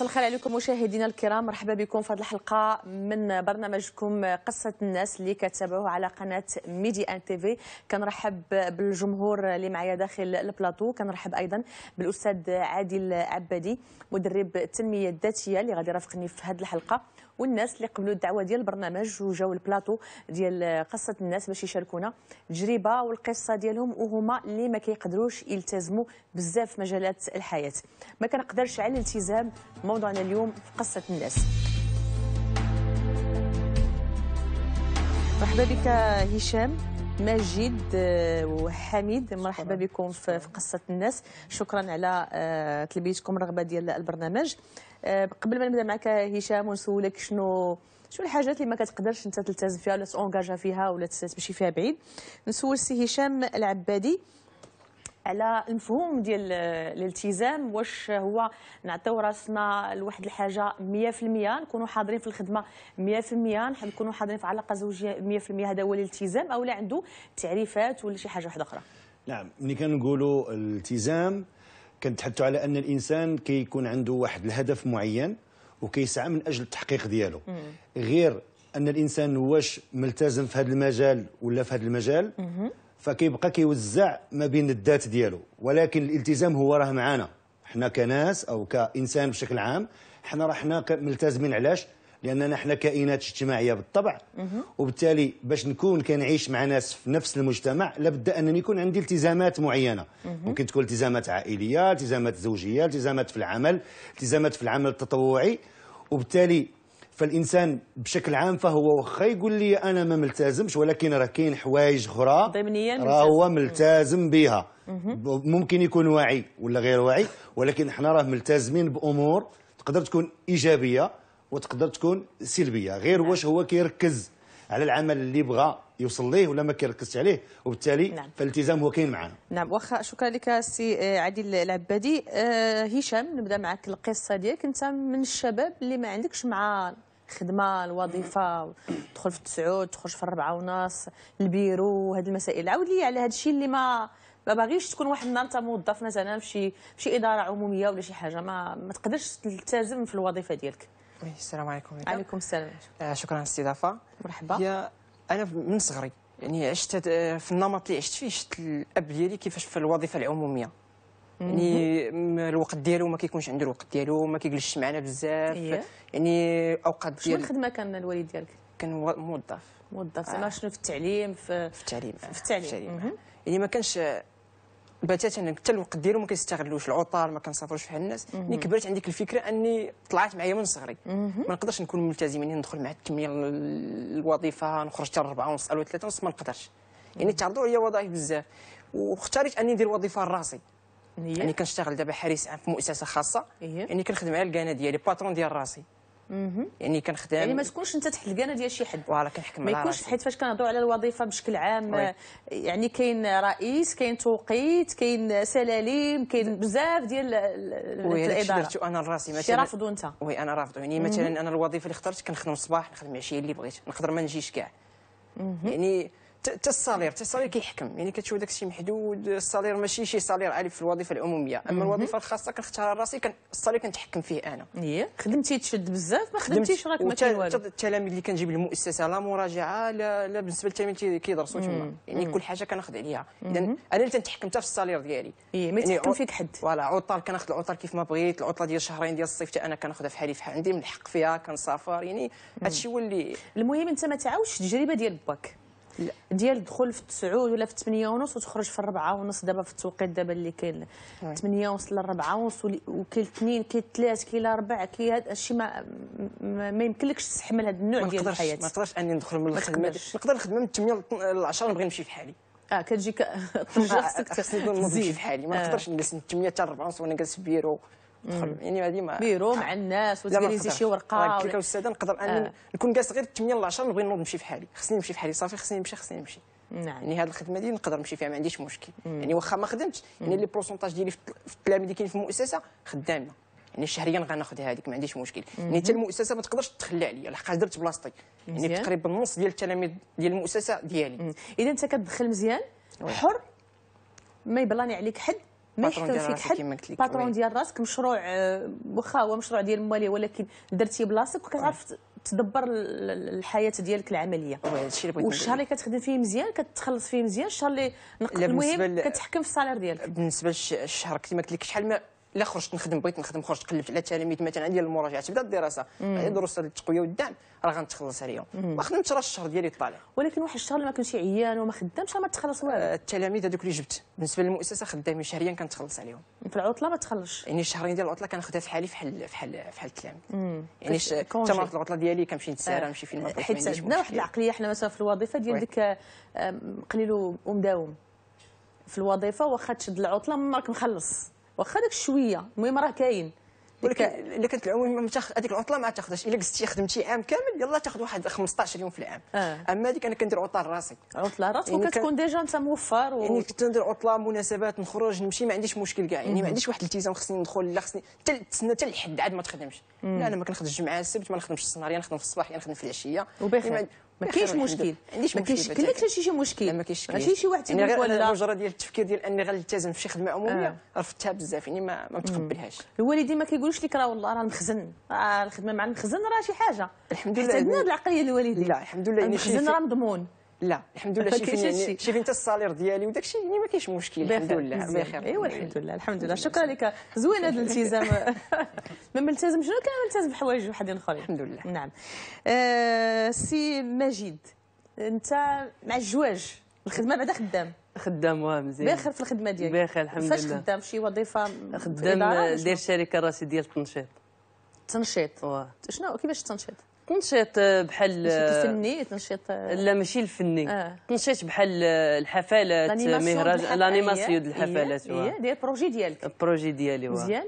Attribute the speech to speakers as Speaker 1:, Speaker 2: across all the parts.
Speaker 1: مساء الخير عليكم مشاهدينا الكرام مرحبا بكم في هذه الحلقه من برنامجكم قصه الناس اللي كتابعوه على قناه ميدي ان تي في كنرحب بالجمهور اللي معايا داخل البلاطو كنرحب ايضا بالاستاذ عادل عبادي مدرب التنميه الذاتيه اللي غادي يرافقني في هذه الحلقه والناس اللي قبلوا الدعوه ديال البرنامج وجاو البلاطو ديال قصه الناس باش يشاركونا التجربه والقصه ديالهم وهما اللي ما كيقدروش يلتزموا بزاف في مجالات الحياه ما كنقدرش على الالتزام موضوعنا اليوم في قصه الناس مرحبا بك هشام مجيد آه، وحميد مرحبا بكم في قصه الناس شكرا على آه، تلبيتكم الرغبه ديال البرنامج آه، قبل ما نبدا معك هشام ونسولك شنو شنو الحاجات اللي ما كتقدرش انت تلتزم فيها ولا تونجاجا فيها ولا تمشي فيها بعيد نسول سي هشام العبادي على المفهوم ديال الالتزام واش هو نعطيو راسنا لواحد الحاجه 100% نكونوا حاضرين في الخدمه 100% نكونوا حاضرين في علاقه زوجيه 100% هذا هو الالتزام او لا عنده تعريفات ولا شي حاجه واحده اخرى
Speaker 2: نعم ملي كنقولوا الالتزام كنتحدثوا على ان الانسان كيكون كي عنده واحد الهدف معين وكيسعى من اجل التحقيق ديالو مم. غير ان الانسان واش ملتزم في هذا المجال ولا في هذا المجال مم. فكيبقى كيوزع ما بين الذات ديالو ولكن الالتزام هو راه معانا حنا كناس او كانسان بشكل عام حنا راه حنا ملتزمين علاش لاننا حنا كائنات اجتماعيه بالطبع وبالتالي باش نكون كنعيش مع ناس في نفس المجتمع لابد انني يكون عندي التزامات معينه ممكن تكون التزامات عائليه التزامات زوجيه التزامات في العمل التزامات في العمل التطوعي وبالتالي فالانسان بشكل عام فهو واخا يقول لي انا ما ملتزمش ولكن راه كاين حوايج اخرى ضمنيا راه هو ملتزم بها ممكن يكون واعي ولا غير واعي ولكن حنا راه ملتزمين بامور تقدر تكون ايجابيه وتقدر تكون سلبيه غير واش هو كيركز على العمل اللي بغى يوصل ليه ولا ما كيركزش عليه وبالتالي نعم. فالالتزام هو كاين معنا
Speaker 1: نعم واخا شكرا لك سي آه، عادل العبادي آه هشام نبدا معك القصه ديالك انت من الشباب اللي ما عندكش مع الخدمه الوظيفه تدخل في التسعود تخرج في الربعه ونص البيرو هاد المسائل عاود لي على هذا الشيء اللي ما ما باغيش تكون واحد النهار انت موظف مثلا في شي في شي اداره عموميه ولا شي حاجه ما ما تقدرش تلتزم في الوظيفه ديالك
Speaker 3: السلام عليكم عليكم السلام آه شكرا على الاستضافه مرحبا هي انا من صغري يعني عشت آه، في النمط اللي عشت فيه شفت الاب ديالي كيفاش في الوظيفه العموميه يعني الوقت ديالو ما كيكونش عنده الوقت ديالو ما كيجلسش معنا بزاف أيوه. يعني اوقات ديال شنو الخدمه
Speaker 1: كان الوالد ديالك
Speaker 3: كان موظف موظف زعما آه. شنو في التعليم في في التعليم في التعليم, في التعليم. يعني ما كانش بتاتا حتى الوقت ديالو ما كيستغلوش العطار ما كنسافروش بحال الناس ملي يعني كبرت عندي الفكره اني طلعت معايا من صغري ما نقدرش نكون ملتزم يعني ندخل مع الثمانيه الوظيفه نخرج حتى الربعه ونص او ثلاثه ونص ما نقدرش يعني تعرضوا عليا وظائف بزاف واختاريت اني ندير وظيفه لراسي إيه؟ يعني كنشتغل دابا حارس عام في مؤسسه خاصه إيه؟ يعني كنخدم على الكانه ديالي باترون ديال راسي يعني كنخدم يعني ما تكونش انت تحت الكانه ديال شي حد فوالا كنحكم على ما يكونش حيت
Speaker 1: فاش كنهضروا على الوظيفه بشكل عام وي. يعني كاين رئيس كاين توقيت كاين سلاليم كاين بزاف ديال الاداره درتو
Speaker 3: انا راسي مثلا رافضو انت وي انا رافضو يعني مثلا انا الوظيفه اللي اخترت كنخدم الصباح نخدم العشيه اللي بغيت نقدر ما نجيش كاع يعني حتى الصالير حتى الصالير كيحكم يعني كتشوف داك الشيء محدود الصالير ماشي شي صالير عالي في الوظيفه العموميه اما الوظيفه الخاصه كنختارها راسي كان الصالير كنتحكم فيه انا إيه. خدمتي تشد بزاف ما خدمتيش راك ما كاين والو التلاميذ اللي كنجيب للمؤسسه لا مراجعه لا, لا بالنسبه للتلاميذ اللي كيدرسوا تما يعني كل حاجه كناخذ عليها اذا انا اللي تنتحكم حتى في الصالير ديالي إيه، ما ما يعني يتحكم فيك حد فوالا عطل كناخذ العطل كيف ما بغيت العطله ديال شهرين ديال الصيف حتى انا كناخذها في حالي فحال عندي من الحق فيها كنسافر يعني هادشي هو اللي المهم انت ما تعاودش التجربه ديال باك ديال دخول في 9
Speaker 1: ولا في 8 ونص وتخرج في 4 ونص دابا في التوقيت دابا اللي كاين 8 ونص ل 4 ونص وكاين 2 كاين 3 كاين 4 كاين هذا الشيء ما ما يمكنلكش
Speaker 3: تستحمل هذا النوع ديال الحياه ما نقدرش اني ندخل من الخدمه نقدر نخدم من 8 ل 10 نبغي نمشي في حالي
Speaker 1: اه كتجيك خصك تزيد في حالي ما آه. نقدرش
Speaker 3: نجلس من 8 حتى 4 ونص وانا جالس في بيرو يعني هذه ما بيرو
Speaker 1: مع الناس وتجريزي شي ورقه قلت لك الاستاذه
Speaker 3: نقدر انا آه. نكون جالس غير 8 ل 10 نبغي نوض نمشي في حالي خصني نمشي في حالي صافي خصني نمشي خصني نمشي
Speaker 1: نعم
Speaker 4: يعني
Speaker 3: هذه الخدمه دي نقدر نمشي فيها ما عنديش مشكل مم. يعني واخا ما خدمتش يعني لي بروسونتاج ديالي في التلاميذ اللي كاين في المؤسسه خدامه يعني شهريا غناخذ هذيك ما عنديش مشكل يعني حتى المؤسسه ما تقدرش تتخلى عليا لحقاش درت بلاصتي يعني تقريبا نص ديال التلاميذ ديال المؤسسه ديالي اذا انت كتدخل مزيان حر ما يبلاني عليك حد ما يحكمش حد باترون
Speaker 1: ديال راسك مشروع آه، واخا هو مشروع ديال موالي ولكن درتي بلاصتك وكتعرف تدبر الحياه ديالك العمليه هادشي اللي بغيت والشهر اللي كتخدم فيه مزيان كتخلص فيه مزيان
Speaker 3: الشهر اللي نقص المهم كتحكم في الصالير ديالك بالنسبه للشهر كما قلت لك شحال ما الا خرجت نخدم بغيت نخدم خرجت قلبت على التلاميذ مثلا ديال المراجعه تبدا الدراسه عندي دروس التقويه والدعم راه غنتخلص عليهم ما خدمتش راه الشهر ديالي طالع ولكن واحد الشهر ما كنتش عيان وما خدامش ما تخلص والو آه، التلاميذ هذوك اللي جبت بالنسبه للمؤسسه خدامين شهريا كنتخلص عليهم في العطله ما تخلصش يعني الشهرين ديال العطله كنخدها في حالي في حال في حال في حال التلاميذ
Speaker 4: يعني تمرت
Speaker 3: العطله ديالي كنمشي نتسارى آه. نمشي فين ما حيت عندنا واحد العقليه
Speaker 1: حنا مثلا في الوظيفه ديال ديك قليل ومداوم في الوظيفه واخا تشد العطله ما راك مخلص واخا داك شويه
Speaker 3: المهم راه كاين ولكن الا كانت العموم هذيك العطله ما تاخذهاش الا قصتي خدمتي عام كامل يلا تاخذ واحد 15 يوم في العام آه. اما هذيك انا كندير عطله لراسي عطله راسك يعني وكتكون ديجا انت موفر و... يعني كنت ندير عطله مناسبات نخرج نمشي ما عنديش مشكل كاع يعني ما عنديش واحد الالتزام خصني ندخل لا خصني تسنى حتى الحد عاد ما تخدمش لا انا ما كنخدمش الجمعه السبت ما نخدمش النهار نخدم في الصباح نخدم في العشيه وبخير يعني ما كاينش مشكل ما كاينش كلك شي شي مشكل ما كاينش شي شي واحد يعني ولا مجرد ديال التفكير ديال اني غنلتزم في شي خدمه عموميه آه. رفضتها بزاف يعني ما متقبلهاش
Speaker 1: الوالدين ما كيقولوش لك راه والله راه المخزن الخدمه مع المخزن راه شي حاجه الحمد لله عندنا
Speaker 3: العقليه الوالدين لا الحمد لله يعني المخزن راه مضمون لا الحمد لله فين شي فين الصالير ديالي وداك الشيء يعني ما كاينش مشكل الحمد لله بخير ايوا الحمد لله الحمد لله شكرا لك زوين
Speaker 1: هذا الالتزام ما ملتزمش شنو كان ملتزم بحوايج وحدين اخرين الحمد لله نعم آه، سي مجيد انت مع الجواج الخدمه بعدا خدام
Speaker 4: خدام واه
Speaker 1: مزيان باخر في الخدمه ديالك باخر الحمد لله فاش خدام شي وظيفه خدام داير
Speaker 4: شركه راسي ديال التنشيط التنشيط
Speaker 1: شنو كيفاش التنشيط تنشيط
Speaker 4: بحال آه،
Speaker 1: تنشيط فني آه،
Speaker 4: لا ماشي الفني آه. بحال آه، الحفلات مهرجان الانيماسيون الحفلات هي ديال
Speaker 1: البروجي ديالك
Speaker 4: البروجي ديالي مزيان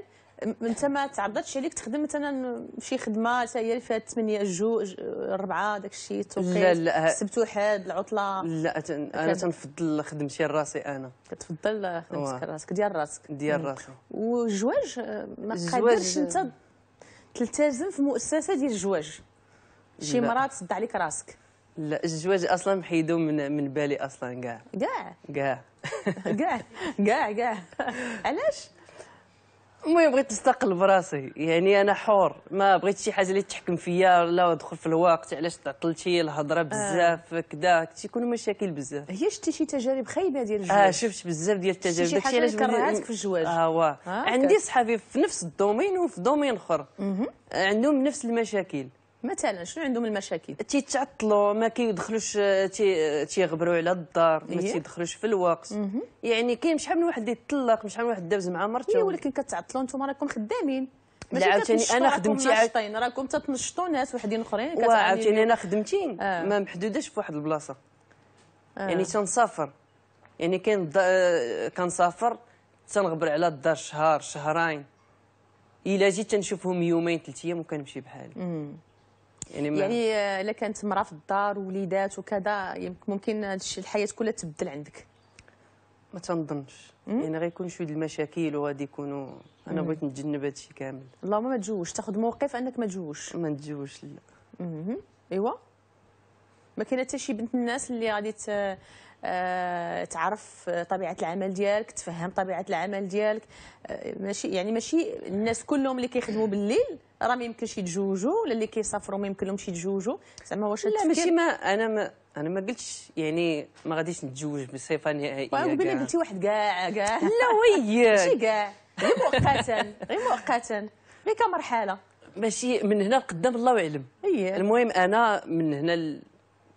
Speaker 1: انت ما تعرضتش عليك تخدم مثلا شي خدمه حتى هي اللي فيها 8 جو 4 داك الشيء التوقيت لا لا السبت وحد العطله لا تن... انا
Speaker 4: تنفضل خدمتي لراسي انا كتفضل خدمتك لراسك ديال راسك ديال راسك
Speaker 1: والجواج ما قادرش انت تلتزم في مؤسسه ديال الجواج شي مرات تسد عليك راسك
Speaker 4: لا الزواج اصلا محيدو من من بالي اصلا كاع كاع كاع
Speaker 1: كاع كاع كاع علاش
Speaker 4: المهم بغيت نستقل براسي يعني انا حور ما بغيت شي حاجه اللي تحكم فيا لا ادخل في الوقت علاش تعطلتي الهضره آه. بزاف آه. كذا تيكونوا مشاكل بزاف
Speaker 1: هي شتي شي تجارب خايبه ديال آه، الزواج اه
Speaker 4: شفت بزاف ديال التجارب داكشي علاش كرهاتك في الزواج اه وا آه
Speaker 1: عندي صحابي
Speaker 4: في نفس الدومين وفي دومين اخر عندهم نفس المشاكل
Speaker 1: مثلا شنو عندهم
Speaker 4: المشاكل تيتعطلوا ما كيدخلوش آه، تي... آه، تيغبروا على الدار ما إيه. تيدخلوش في الوقت
Speaker 1: يعني كاين شحال من واحد يتطلق شحال من واحد دابز مع مرته إيه، ولكن كتعطلوا نتوما راكم خدامين
Speaker 4: لا عاوتاني انا خدمتي عاوتاني
Speaker 1: راكم تتنشطوا ناس وحدين اخرين عاوتاني انا
Speaker 4: خدمتي آه. ما محدوداش في واحد البلاصه آه. يعني تنسافر يعني كاين آه، كنسافر تنغبر على الدار شهر شهرين الا جيت تنشوفهم يومين ثلاث ايام وكنمشي بحالي يعني, ما... يعني
Speaker 1: آه، الا كانت مراه في الدار ووليدات وكذا ممكن هادشي الحياه كلها تبدل عندك
Speaker 4: ما تنظنش يعني غيكون شويه المشاكل وغادي يكونوا انا بغيت نتجنب هادشي كامل اللهم ما تجوش تاخذ موقف انك ما تجوش ما نتجوش لا
Speaker 1: ايوا ما كاين حتى شي بنت الناس اللي غادي آه، تعرف طبيعه العمل ديالك تفهم طبيعه العمل ديالك آه، ماشي يعني ماشي الناس كلهم اللي كيخدموا بالليل راه ما يمكنش يتزوجوا ولا اللي كيسافروا ما يمكنلهمش يتزوجوا زعما واش لا ماشي ما
Speaker 4: انا ما انا ما قلتش يعني ما غاديش نتزوج بصفه نهائيه قبيله قلتي
Speaker 1: واحد كاع كاع لا وي ماشي كاع غير مؤقتا غير مؤقتا غير كمرحله ماشي من
Speaker 4: هنا قدام الله اعلم
Speaker 1: إيه. المهم
Speaker 4: انا من هنا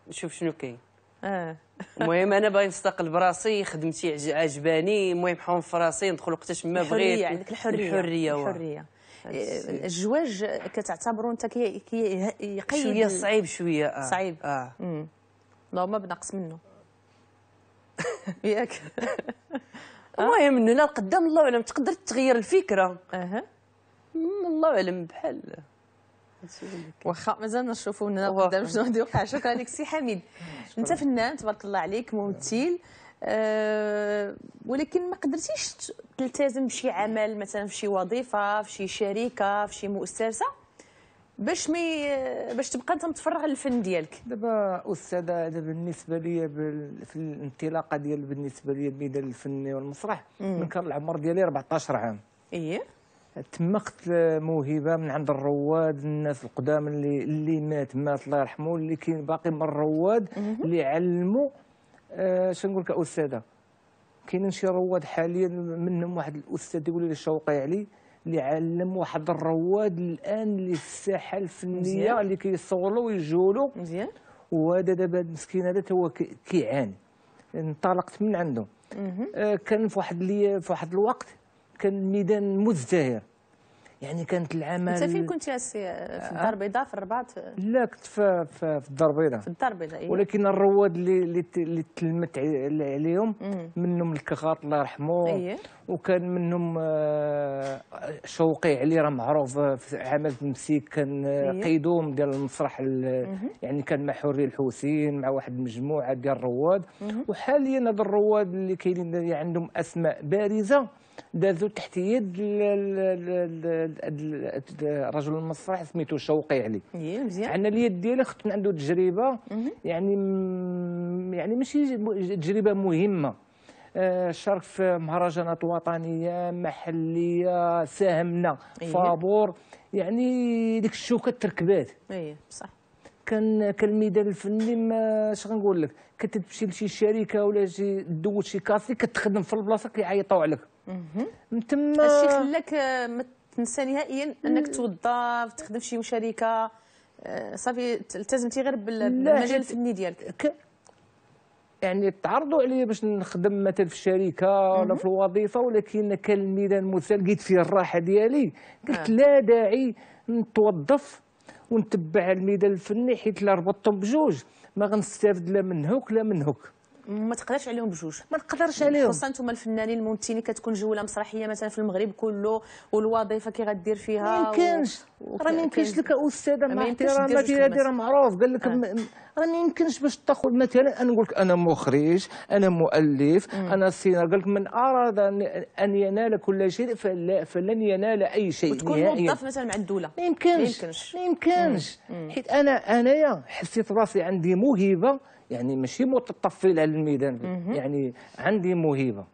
Speaker 4: نشوف شنو كاين اه المهم انا باغي نستقل براسي خدمتي عجباني المهم حوم في راسي ندخل وقتاش ما بغيت الحريه عندك الحريه الحريه الحريه
Speaker 1: الزواج كتعتبروا انت كي يقيد شويه صعيب
Speaker 4: شويه اه صعيب اه
Speaker 1: اللهم بنقص منه
Speaker 4: ياك المهم انه لا قدام الله اعلم تقدر تغير الفكره
Speaker 1: اها الله اعلم بحال واخا مازال نشوفوا من قدام شنو غادي يوقع شكرا لك سي حميد انت فنان تبارك الله عليك ممثل آه، ولكن ما قدرتيش تلتزم بشي عمل مثلا في شي وظيفه في شي شركه في شي مؤسسه
Speaker 5: باش مي باش تبقى انت متفرغ للفن ديالك دابا استاذه هذا بالنسبه لي في الانطلاقه ديال بالنسبه لي الميدان الفني والمسرح من كان العمر ديالي 14 عام ايه تما قتل موهبه من عند الرواد الناس القدام اللي اللي مات مات الله يرحمه اللي كاين باقي من الرواد اللي علموا آه شنو نقول لك استاذه كاينين شي رواد حاليا منهم واحد الاستاذ يقول لي الشوقي علي اللي علم واحد الرواد الان اللي في الساحه الفنيه اللي كيصولوا ويجولوا مزيان وهذا دابا المسكين هذا هو كيعاني انطلقت من عنده آه، كان في واحد في واحد الوقت كان ميدان مزدهر يعني كانت العمل انت فين كنت
Speaker 1: سي في الدار آه. البيضاء في الرباط
Speaker 5: لا كنت في في, الدار البيضاء في الدار
Speaker 1: البيضاء إيه؟ ولكن
Speaker 5: الرواد اللي اللي تلمت عليهم منهم الكغاط الله يرحمه إيه؟ وكان منهم آه، شوقي علي راه معروف في عمل المسيك كان إيه؟ قيدوم ديال المسرح يعني كان مع حوري الحوثين مع واحد المجموعه ديال الرواد وحاليا هاد الرواد اللي كاينين عندهم اسماء بارزه دازو تحت يد الرجل المسرح سميتو شوقي علي إيه، مزيان عندنا اليد ديالي خت من عنده تجربه يعني يعني ماشي تجربه مهمه آه، شارك في مهرجانات وطنيه محليه ساهمنا إيه. فابور يعني ديك الشوكه تركبات اي بصح كان كالميدان الفني ما اش غنقول لك كتمشي لشي شركه ولا شي دوز شي كاسي كتخدم في البلاصه كيعيطوا عليك تما هادشي
Speaker 1: خلاك آه، ما تنسى نهائيا انك توظف تخدم في شي شركه آه، صافي التزمتي غير بالمجال الفني ديالك
Speaker 5: يعني تعرضوا عليا باش نخدم مثلا في الشركه ولا في الوظيفه ولكن كان الميدان المثال لقيت فيه الراحه ديالي قلت آه. لا داعي نتوظف ونتبع الميدان الفني حيت لا ربطتهم بجوج ما غنستافد لا من هوك لا من هوك ما تقدرش عليهم بجوج ما
Speaker 1: نقدرش عليهم خصوصا نتوما الفنانين الممثلين كتكون جوله مسرحيه مثلا في المغرب كله والوظيفه كي غدير فيها ما يمكنش راه ما يمكنش لك
Speaker 5: استاذه مع احتراماتي هذه راه معروف قال لك آه. راه ما يمكنش باش تاخذ مثلا انا نقول لك انا مخرج انا مؤلف مم. انا سينار قال لك من اراد ان ينال كل شيء فلا فلن ينال اي شيء وتكون موظف
Speaker 3: مثلا مع الدوله ما يمكنش ما يمكنش حيت انا
Speaker 5: انايا حسيت راسي عندي موهبه يعني ماشي متطفل على الميدان يعني عندي موهبه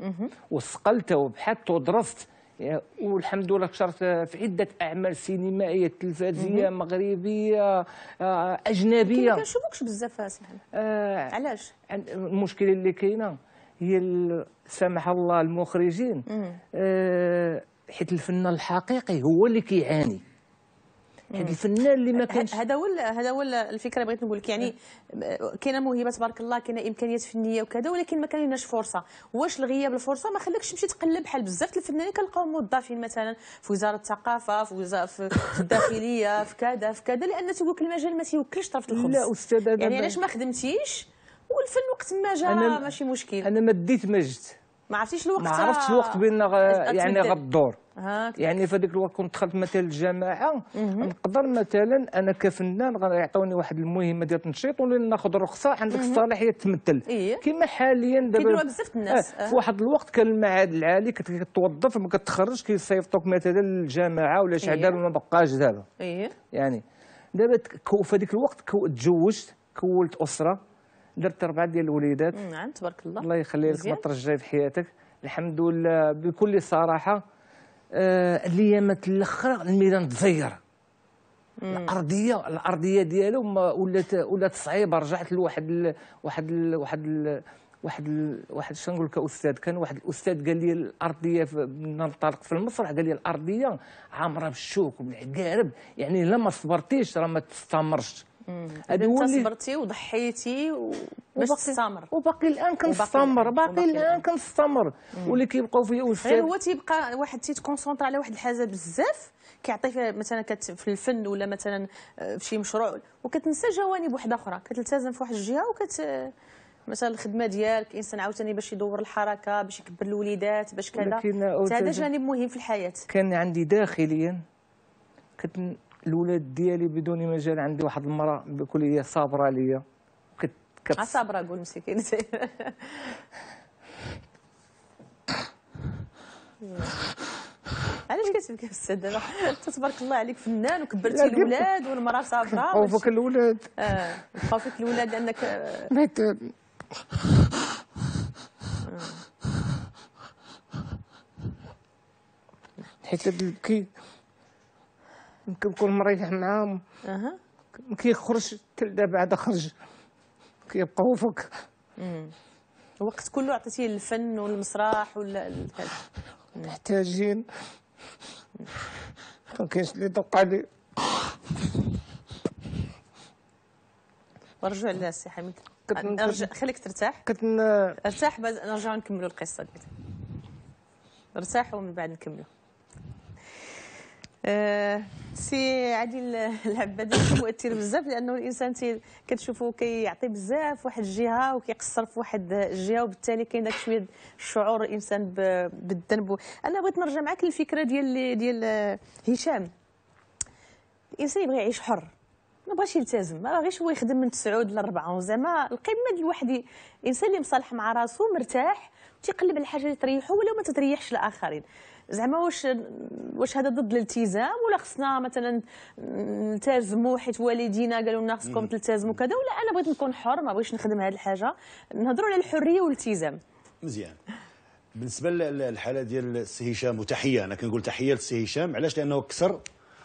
Speaker 5: وصقلتها وبحثت ودرست يعني والحمد لله كشرت في عده اعمال سينمائيه تلفزيونيه مغربيه آه، آه، اجنبيه ما
Speaker 1: كنشوفوكش بزاف
Speaker 5: آه علاش المشكله اللي كاينه هي سمح الله المخرجين آه حيت الفنان الحقيقي هو اللي كيعاني هذا يعني الفنان اللي ما كانش هذا
Speaker 1: هو هذا هو الفكره بغيت نقول لك يعني كاينه موهبه تبارك الله كاينه امكانيات فنيه وكذا ولكن ما كانش فرصه واش الغياب الفرصه ما خلاكش تمشي تقلب بحال بزاف الفنانين كنلقاو موظفين مثلا في وزاره الثقافه في وزاره في الداخليه في كذا في كذا لان تقول لك المجال ما تيوكلش طرف الخبز لا استاذ يعني علاش ما خدمتيش والفن وقت ما جا ماشي مشكل
Speaker 5: انا ما ديت مجد
Speaker 1: ما عرفتيش الوقت ما عرفتش الوقت بان
Speaker 5: يعني غدور يعني في هذاك الوقت كنت دخلت مثلا الجماعه نقدر مثلا انا كفنان غيعطوني واحد المهمه ديال التنشيط ولا ناخذ رخصه عندك الصلاحيه تمثل إيه؟ كما حاليا دابا كيديروها بزاف الناس آه،, آه. في واحد الوقت كان المعهد العالي كتوظف ما كتخرجش كيصيفطوك مثلا للجامعه ولا شي حاجه إيه. ما بقاش دابا إيه؟ يعني دابا في هذاك الوقت تزوجت كولت اسره درت اربعه ديال الوليدات نعم تبارك الله الله يخلي لك ما ترجعي في حياتك الحمد لله بكل صراحه الايامات آه، الاخر الميدان تزير الارضيه الارضيه ديالو ولات ولات صعيبه رجعت لواحد ال واحد ال واحد ال واحد ال واحد شنو نقول لك استاذ كان واحد الاستاذ قال لي الارضيه ننطلق في المسرح قال لي الارضيه عامره بالشوك وبالعقارب يعني الا ما صبرتيش راه ما تستمرش
Speaker 1: صبرتي وضحيتي
Speaker 5: باش تستمر
Speaker 1: وباقي الان كنستمر
Speaker 5: باقي الان كنستمر واللي كيبقاو في الاستاذ غير هو
Speaker 1: تيبقى واحد تيتكونسونطرا على واحد الحاجه بزاف كيعطيك مثلا كت في الفن ولا مثلا آه، في شي مشروع وكتنسى جوانب واحده اخرى كتلتزم في واحد الجهه وكت آه، مثلا الخدمه ديالك الانسان عاوتاني باش يدور الحركه باش يكبر الوليدات باش كذا هذا جانب مهم في الحياه
Speaker 5: كان عندي داخليا كنت الولاد ديالي بدون مجال عندي واحد المراه بكل هي صابره ليا كت كت صابره قول مسكين
Speaker 1: علاش كتبكي استاذ دابا انت تبارك الله عليك فنان وكبرتي الولاد والمراه صابره خوفك الولاد اه خوفك الولاد لانك آه.
Speaker 5: حيت بكي يمكن يكون مريح معاهم اها ما كيخرج تلدا بعدا خرج كيبقى هو فوق الوقت كله عطيتيه
Speaker 1: للفن والمسرح ولا
Speaker 5: محتاجين ما كاينش اللي يدق عليه
Speaker 1: ورجع لنا السي حميد نرجع خليك ترتاح كنت ارتاح بعد نرجعوا نكملوا القصه ديالك ارتاحوا ومن بعد نكملوا آه، سي عادل العباد مؤثر بزاف لانه الانسان كتشوفه كيعطي بزاف واحد الجهه وكيقصر في واحد الجهه وبالتالي كاين داك شويه شعور الانسان بالذنب انا بغيت نرجع معاك للفكره ديال ديال هشام الانسان يبغي يعيش حر ما بغاش يلتزم ما باغيش هو يخدم من 9 ل 4 زعما القمه ديال الواحد الانسان اللي مصالح مع راسو مرتاح تيقلب الحاجه اللي تريحو ولو ما تتريحش الاخرين زعما واش واش هذا ضد الالتزام ولا خصنا مثلا نلتزموا حيت والدينا قالوا لنا خصكم تلتزموا كذا ولا انا بغيت نكون حر ما بغيتش نخدم هذه الحاجه نهضروا على الحريه والالتزام
Speaker 2: مزيان بالنسبه للحاله ديال السي هشام وتحيه انا كنقول تحيه للسي هشام علاش لانه كسر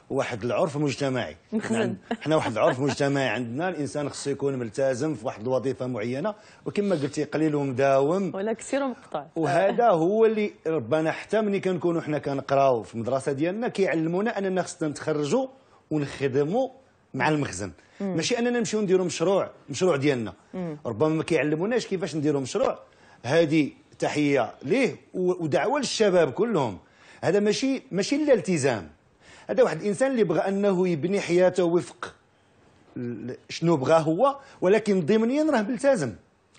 Speaker 2: واحد العرف مجتمعي نعم. حنا واحد العرف مجتمعي عندنا الانسان خصو يكون ملتزم في واحد الوظيفه معينه وكما قلتي قليل ومداوم ولا كثير ومقطع وهذا هو اللي ربنا حتى ملي كنكونوا حنا كنقراو في المدرسه ديالنا كيعلمونا اننا خصنا نتخرجوا ونخدموا مع المخزن مم. ماشي اننا نمشيو نديروا مشروع مشروع ديالنا مم. ربما ما كيعلموناش كيفاش نديروا مشروع هذه تحيه ليه ودعوه للشباب كلهم هذا ماشي ماشي الا التزام هذا واحد الانسان اللي بغى انه يبني حياته وفق شنو بغاه هو ولكن ضمنيا راه ملتزم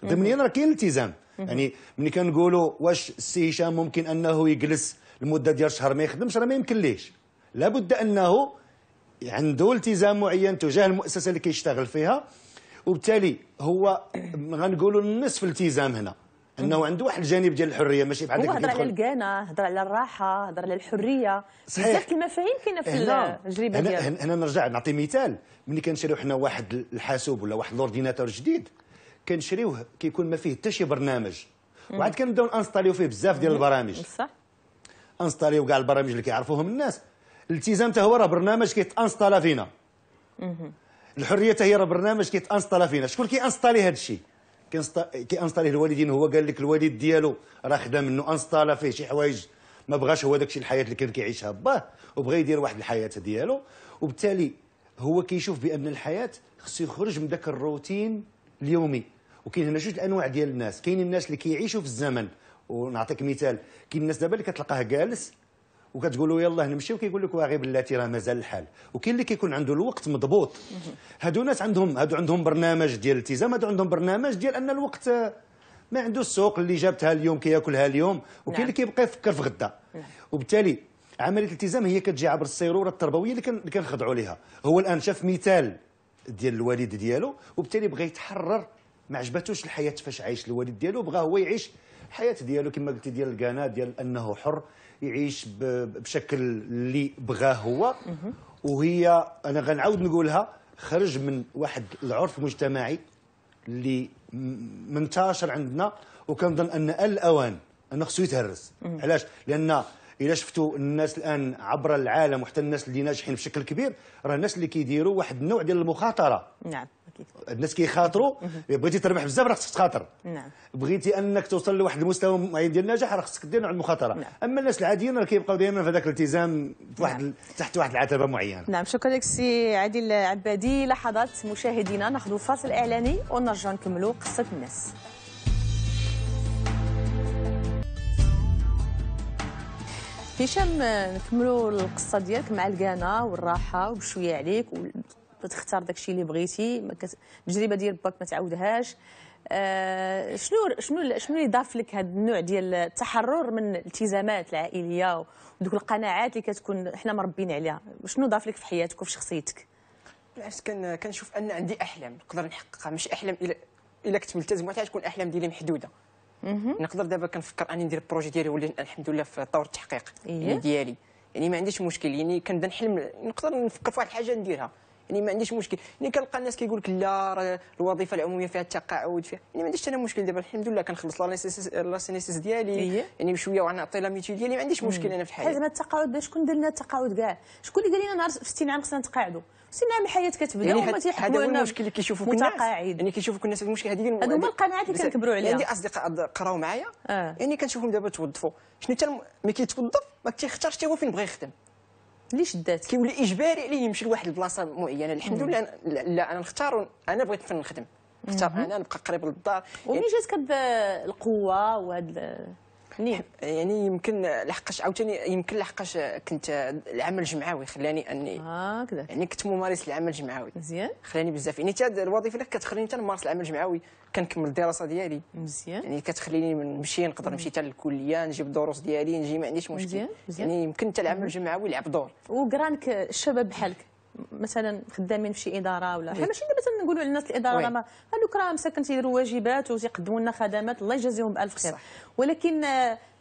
Speaker 2: ضمنيا راه كاين التزام يعني ملي كنقولوا واش السي هشام ممكن انه يجلس المده ديال شهر ما يخدمش راه ما يمكن ليش لابد انه عنده التزام معين تجاه المؤسسه اللي كيشتغل فيها وبالتالي هو غنقولوا النصف التزام هنا انه عنده واحد الجانب ديال الحريه ماشي بحال هو هضر على
Speaker 1: الكانه هضر على الراحه هضر على الحريه بزاف المفاهيم كاينه في التجربه ديالك
Speaker 2: هنا هنا نرجع نعطي مثال ملي كنشريو حنا واحد الحاسوب ولا واحد لورديناتور جديد كنشريوه كيكون ما فيه حتى شي برنامج وعاد كنبداو انستاليو فيه بزاف ديال البرامج صح انستاليو كاع البرامج اللي كيعرفوهم الناس الالتزام حتى هو راه برنامج كيتانستالا فينا الحريه حتى هي راه برنامج كيتانستالا فينا شكون كيانستالي هذا الشيء كي الوالدين هو قال لك الوالد ديالو راه خدا منه انسطالا فيه شي حوايج ما بغاش هو داكشي الحياه اللي كان كيعيشها باه وبغا يدير واحد الحياه ديالو وبالتالي هو كيشوف بان الحياه خصو يخرج من ذاك الروتين اليومي وكاين هنا جوج الانواع ديال الناس كاين الناس اللي كيعيشوا في الزمن ونعطيك مثال كاين الناس دابا اللي كتلقاه جالس وكتقولوا يلاه نمشي وكيقول لك واغي بلاتي راه مازال الحال وكاين اللي كيكون عنده الوقت مضبوط هادو ناس عندهم هادو عندهم برنامج ديال الالتزام هادو عندهم برنامج ديال ان الوقت ما عنده السوق اللي جابتها اليوم كياكلها اليوم وكاين اللي نعم. كيبقى يفكر في غدا نعم. وبالتالي عمليه الالتزام هي كتجي عبر السيروره التربويه اللي كنخضعوا ليها هو الان شاف مثال ديال الوالد ديالو وبالتالي بغى يتحرر ما عجبتوش الحياه فاش عايش الوالد ديالو بغى هو يعيش الحياه ديالو كما قلتي ديال القناه ديال انه حر يعيش بشكل اللي بغاه هو وهي انا غنعاود نقولها خرج من واحد العرف مجتمعي اللي منتشر عندنا وكنظن ان الاوان انه خصو يتهرس علاش لان الا شفتوا الناس الان عبر العالم وحتى الناس اللي ناجحين بشكل كبير راه الناس اللي كيديروا واحد النوع ديال المخاطره نعم اكيد الناس كيخاطروا بغيتي تربح بزاف راه خصك تخاطر نعم بغيتي انك توصل لواحد المستوى معين ديال النجاح راه خصك دير نوع المخاطره نعم. اما الناس العاديين راه كيبقاو دائما في هذاك الالتزام واحد نعم. تحت واحد العتبه معينه
Speaker 1: نعم شكرا لك سي عادل عبادي لحظات مشاهدينا ناخذ فاصل اعلاني ونرجعوا نكملوا قصه الناس هشام نكملوا القصه ديالك مع الكانا والراحه وبشويه عليك وتختار داكشي اللي بغيتي التجربه ديال باك ما تعاودهاش آه، شنو شنو شنو اللي ضاف لك هذا النوع ديال التحرر من الالتزامات العائليه ودوك القناعات اللي كتكون حنا مربين عليها شنو ضاف لك في حياتك وفي شخصيتك
Speaker 3: بالعكس كان كنشوف ان عندي احلام نقدر نحققها مش احلام الا الا كنت ملتزم وقتها تكون الاحلام ديالي محدوده نقدر دابا كنفكر اني ندير البروجي ديالي ولا الحمد لله في طور التحقيق إيه؟ يعني ديالي يعني ما عنديش مشكل يعني كنبدا نحلم نقدر نفكر في واحد الحاجه نديرها يعني ما عنديش مشكل يعني كنلقى الناس كيقول لك لا الوظيفه العموميه فيها التقاعد فيها يعني ما عنديش انا مشكل دابا الحمد لله كنخلص لا سينيسيس ديالي إيه. يعني بشويه وغنعطي لا ميتي ديالي ما عنديش مشكل انا في الحياه حيت
Speaker 1: التقاعد باش شكون درنا لنا التقاعد كاع شكون اللي قال لنا نهار في 60 عام خصنا نتقاعدوا 60 عام الحياه كتبدا يعني هذا هو المشكل اللي كيشوفوك الناس
Speaker 3: يعني كيشوفوك الناس هذا المشكل هذه هذو هما يعني القناعات اللي كنكبروا عليها عندي اصدقاء قراو معايا آه. يعني كنشوفهم دابا توظفوا شنو حتى ما كيتوظف ما كيختارش حتى هو فين بغى يخدم اللي شدات كيولي اجباري عليه يمشي لواحد البلاصه معينه الحمد لله لا انا نختار انا بغيت نخدم نختار انا نبقى قريب للدار ومنين جاتك هاد القوه وهاد منين يعني يمكن لحقاش عاوتاني يمكن لحقاش كنت العمل الجمعوي خلاني اني هكذا آه يعني كنت ممارس العمل الجمعوي مزيان خلاني بزاف يعني حتى الوظيفه اللي كتخليني حتى نمارس العمل الجمعوي كنكمل الدراسه ديالي مزيان يعني كتخليني نمشي نقدر نمشي حتى للكليه نجيب الدروس ديالي نجي ما عنديش مشكل مزيان مزيان يعني يمكن حتى العمل الجمعوي يلعب دور
Speaker 1: وكرانك الشباب بحالك مثلا خدامين في شي اداره ولا حنا إيه. ماشي دابا نقولوا على الناس الاداره راه هذوك راه مساكن تيديروا واجبات وتيقدموا لنا خدمات الله يجازيهم بالف خير صح. ولكن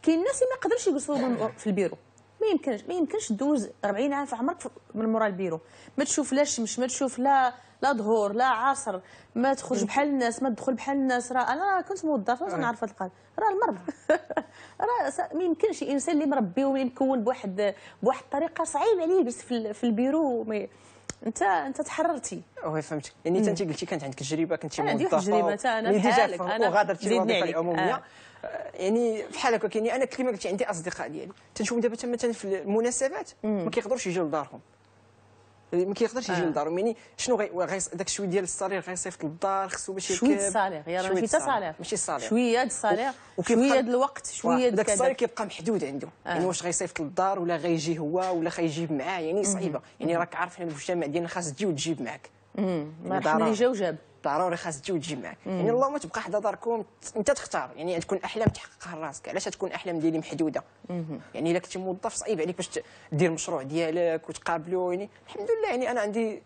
Speaker 1: كاين الناس اللي ما يقدرش يجلسوا في البيرو ما يمكنش ما يمكنش دوز 40 عام في عمرك من مورا البيرو ما تشوف لا الشمس ما تشوف لا لا ظهور لا عصر ما تخرج بحال الناس ما تدخل بحال الناس راه انا كنت موظفه آه. واش نعرف هذا القال راه المرض راه ما يمكنش انسان اللي مربي ومكون بواحد بواحد الطريقه صعيبه عليه يجلس في البيرو انت انت تحررتي
Speaker 3: وي فهمتك يعني انت قلتي كانت عندك تجربه كنت موظفه عندي تجربه حتى انا بحالك انا وغادرتي الوظيفه العموميه آه. آه، يعني بحالك ولكن يعني انا كيما قلتي عندي اصدقاء ديالي تنشوفهم دابا مثلا في المناسبات ما كيقدروش يجيو لدارهم ما كيقدرش يجي للدار آه. يعني شنو غي داك شويه ديال الصالير غيصيفط للدار خصو باش يكمل شويه الصالير راه ماشي حتى صالير ماشي الصالير شويه د الصالير شويه د الوقت شويه داك الصالير كيبقى محدود عنده آه. يعني واش غيصيفط للدار ولا غيجي هو ولا غيجيب معاه يعني صعيبه يعني راك عارف حنا يعني المجتمع ديالنا خاص تجي وتجيب معاك
Speaker 1: امم
Speaker 4: ما اللي جا
Speaker 3: وجاب ضروري خاص تجي وتجي معك يعني اللهم تبقى حدا داركم انت تختار يعني تكون احلام تحققها لراسك علاش تكون احلام ديالي محدوده يعني الا كنتي موظف صعيب عليك باش دير المشروع ديالك وتقابلو يعني الحمد لله يعني انا عندي